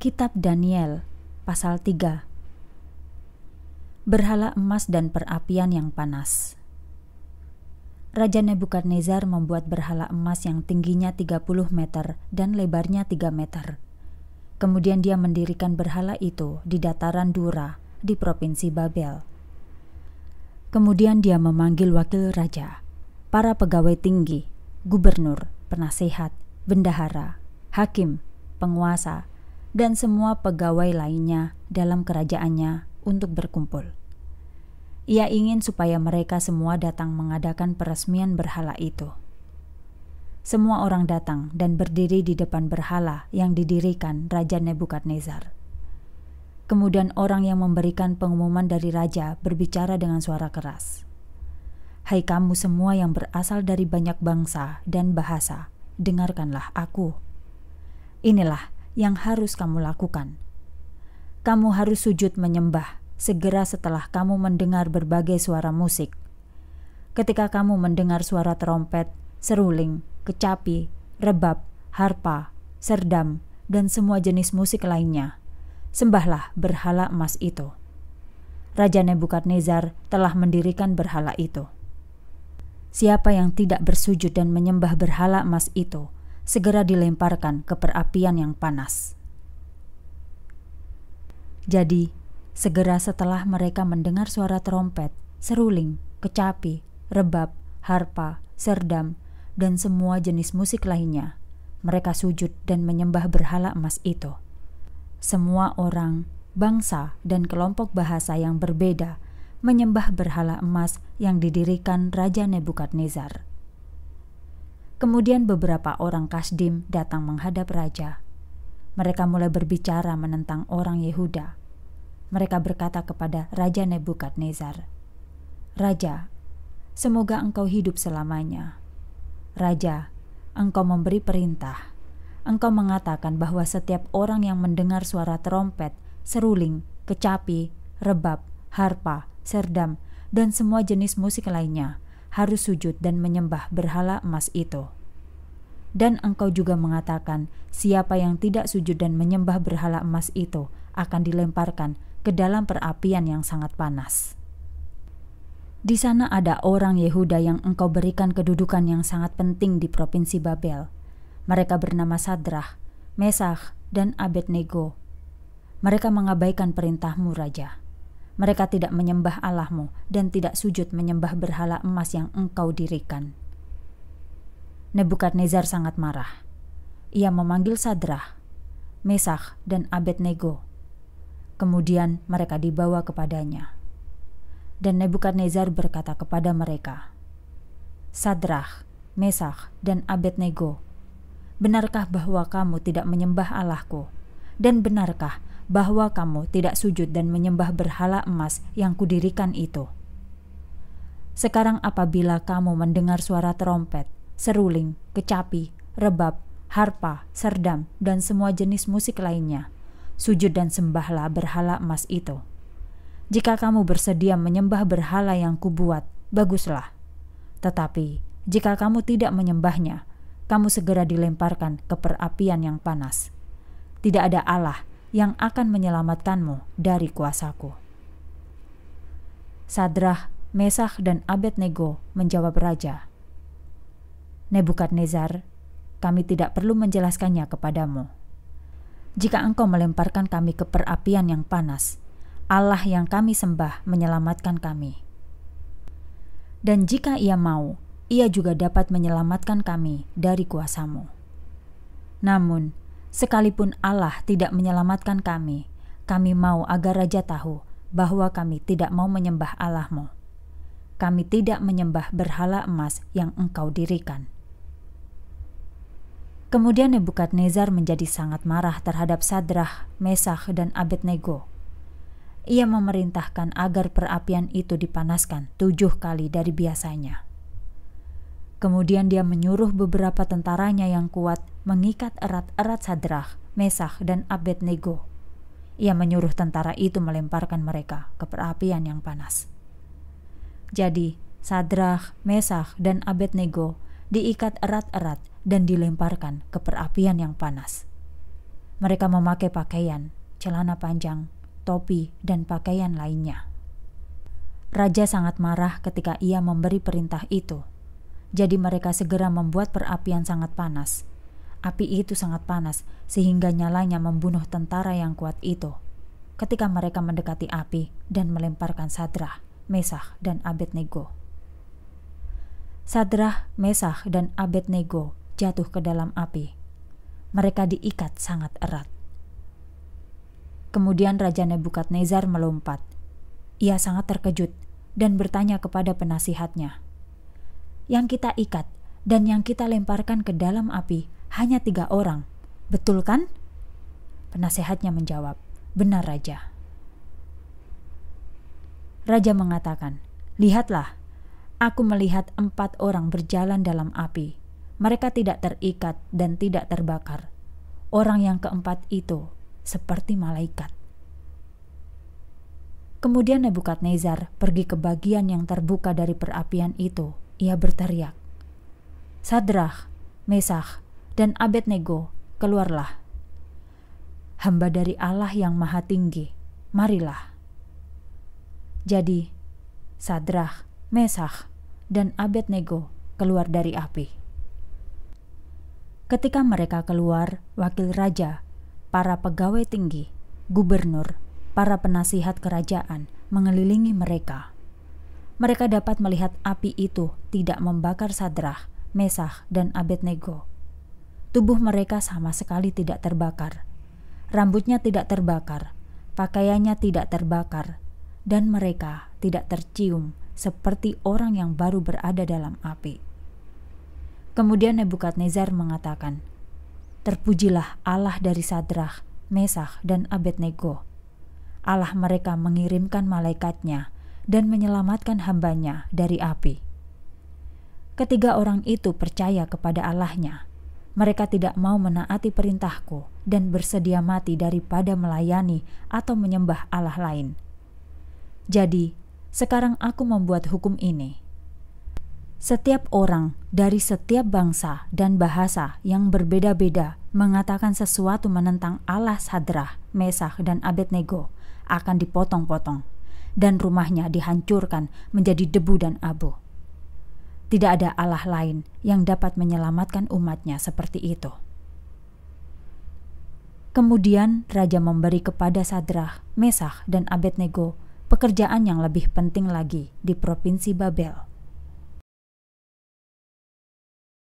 Kitab Daniel pasal 3 Berhala emas dan perapian yang panas Raja Nebukadnezar membuat berhala emas yang tingginya 30 meter dan lebarnya 3 meter. Kemudian dia mendirikan berhala itu di dataran Dura di provinsi Babel. Kemudian dia memanggil wakil raja, para pegawai tinggi, gubernur, penasehat, bendahara, hakim, penguasa, dan semua pegawai lainnya dalam kerajaannya untuk berkumpul. Ia ingin supaya mereka semua datang mengadakan peresmian berhala itu. Semua orang datang dan berdiri di depan berhala yang didirikan Raja Nebukadnezar. Kemudian orang yang memberikan pengumuman dari raja berbicara dengan suara keras. Hai kamu semua yang berasal dari banyak bangsa dan bahasa, dengarkanlah aku. Inilah yang harus kamu lakukan. Kamu harus sujud menyembah segera setelah kamu mendengar berbagai suara musik. Ketika kamu mendengar suara trompet, seruling, kecapi, rebab, harpa, serdam, dan semua jenis musik lainnya, sembahlah berhala emas itu. Raja Nebukadnezar telah mendirikan berhala itu. Siapa yang tidak bersujud dan menyembah berhala emas itu, segera dilemparkan ke perapian yang panas. Jadi, segera setelah mereka mendengar suara trompet, seruling, kecapi, rebab, harpa, serdam, dan semua jenis musik lainnya, mereka sujud dan menyembah berhala emas itu. Semua orang, bangsa, dan kelompok bahasa yang berbeda menyembah berhala emas yang didirikan Raja Nebukadnezar. Kemudian beberapa orang Kasdim datang menghadap raja. Mereka mulai berbicara menentang orang Yehuda. Mereka berkata kepada Raja Nebukadnezar, "Raja, semoga engkau hidup selamanya. Raja, engkau memberi perintah. Engkau mengatakan bahwa setiap orang yang mendengar suara trompet, seruling, kecapi, rebab, harpa, serdam, dan semua jenis musik lainnya harus sujud dan menyembah berhala emas itu. Dan engkau juga mengatakan, siapa yang tidak sujud dan menyembah berhala emas itu akan dilemparkan ke dalam perapian yang sangat panas. Di sana ada orang Yehuda yang engkau berikan kedudukan yang sangat penting di provinsi Babel. Mereka bernama Sadrah, Mesach, dan Abednego. Mereka mengabaikan perintahmu, Raja. Mereka tidak menyembah Allahmu dan tidak sujud menyembah berhala emas yang engkau dirikan. Nebukadnezar sangat marah. Ia memanggil Sadrah, Mesach, dan Abednego. Kemudian mereka dibawa kepadanya. Dan Nebukadnezar berkata kepada mereka, Sadrah, Mesach, dan Abednego, benarkah bahwa kamu tidak menyembah Allahku? Dan benarkah bahwa kamu tidak sujud dan menyembah berhala emas yang kudirikan itu?' Sekarang apabila kamu mendengar suara trompet, seruling, kecapi, rebab, harpa, serdam, dan semua jenis musik lainnya. Sujud dan sembahlah berhala emas itu. Jika kamu bersedia menyembah berhala yang kubuat, baguslah. Tetapi, jika kamu tidak menyembahnya, kamu segera dilemparkan ke perapian yang panas. Tidak ada Allah yang akan menyelamatkanmu dari kuasaku. Sadrah, Mesah, dan Abednego menjawab raja, Nebukadnezar, kami tidak perlu menjelaskannya kepadamu. Jika engkau melemparkan kami ke perapian yang panas, Allah yang kami sembah menyelamatkan kami. Dan jika ia mau, ia juga dapat menyelamatkan kami dari kuasamu. Namun, sekalipun Allah tidak menyelamatkan kami, kami mau agar Raja tahu bahwa kami tidak mau menyembah Allahmu. Kami tidak menyembah berhala emas yang engkau dirikan.' Kemudian Nebukadnezar menjadi sangat marah terhadap Sadrah, Mesah, dan Abednego. Ia memerintahkan agar perapian itu dipanaskan tujuh kali dari biasanya. Kemudian dia menyuruh beberapa tentaranya yang kuat mengikat erat-erat Sadrah, Mesah, dan Abednego. Ia menyuruh tentara itu melemparkan mereka ke perapian yang panas. Jadi, Sadrah, Mesah, dan Abednego diikat erat-erat dan dilemparkan ke perapian yang panas. Mereka memakai pakaian, celana panjang, topi, dan pakaian lainnya. Raja sangat marah ketika ia memberi perintah itu. Jadi mereka segera membuat perapian sangat panas. Api itu sangat panas sehingga nyalanya membunuh tentara yang kuat itu. Ketika mereka mendekati api dan melemparkan Sadrah, Mesah, dan Abednego. Sadrah, Mesah, dan Abednego jatuh ke dalam api. Mereka diikat sangat erat. Kemudian Raja Nebukadnezar melompat. Ia sangat terkejut dan bertanya kepada penasihatnya. Yang kita ikat dan yang kita lemparkan ke dalam api hanya tiga orang, betul kan? Penasehatnya menjawab, benar Raja. Raja mengatakan, lihatlah, Aku melihat empat orang berjalan dalam api. Mereka tidak terikat dan tidak terbakar. Orang yang keempat itu seperti malaikat. Kemudian Nebukadnezar pergi ke bagian yang terbuka dari perapian itu. Ia berteriak, Sadrah, Mesah, dan Abednego, keluarlah. Hamba dari Allah yang maha tinggi, marilah. Jadi, Sadrah, Mesah dan Abednego keluar dari api. Ketika mereka keluar, wakil raja, para pegawai tinggi, gubernur, para penasihat kerajaan mengelilingi mereka. Mereka dapat melihat api itu tidak membakar Sadrah, Mesah, dan Abednego. Tubuh mereka sama sekali tidak terbakar. Rambutnya tidak terbakar, pakaiannya tidak terbakar, dan mereka tidak tercium seperti orang yang baru berada dalam api. Kemudian Nebukadnezar mengatakan, Terpujilah Allah dari Sadrach, Mesach, dan Abednego. Allah mereka mengirimkan malaikatnya dan menyelamatkan hambanya dari api. Ketiga orang itu percaya kepada Allahnya. Mereka tidak mau menaati perintahku dan bersedia mati daripada melayani atau menyembah Allah lain. Jadi, sekarang aku membuat hukum ini. Setiap orang dari setiap bangsa dan bahasa yang berbeda-beda mengatakan sesuatu menentang Allah Sadrah, Mesah, dan Abednego akan dipotong-potong dan rumahnya dihancurkan menjadi debu dan abu. Tidak ada Allah lain yang dapat menyelamatkan umatnya seperti itu. Kemudian raja memberi kepada Sadrah, Mesah, dan Abednego pekerjaan yang lebih penting lagi di Provinsi Babel.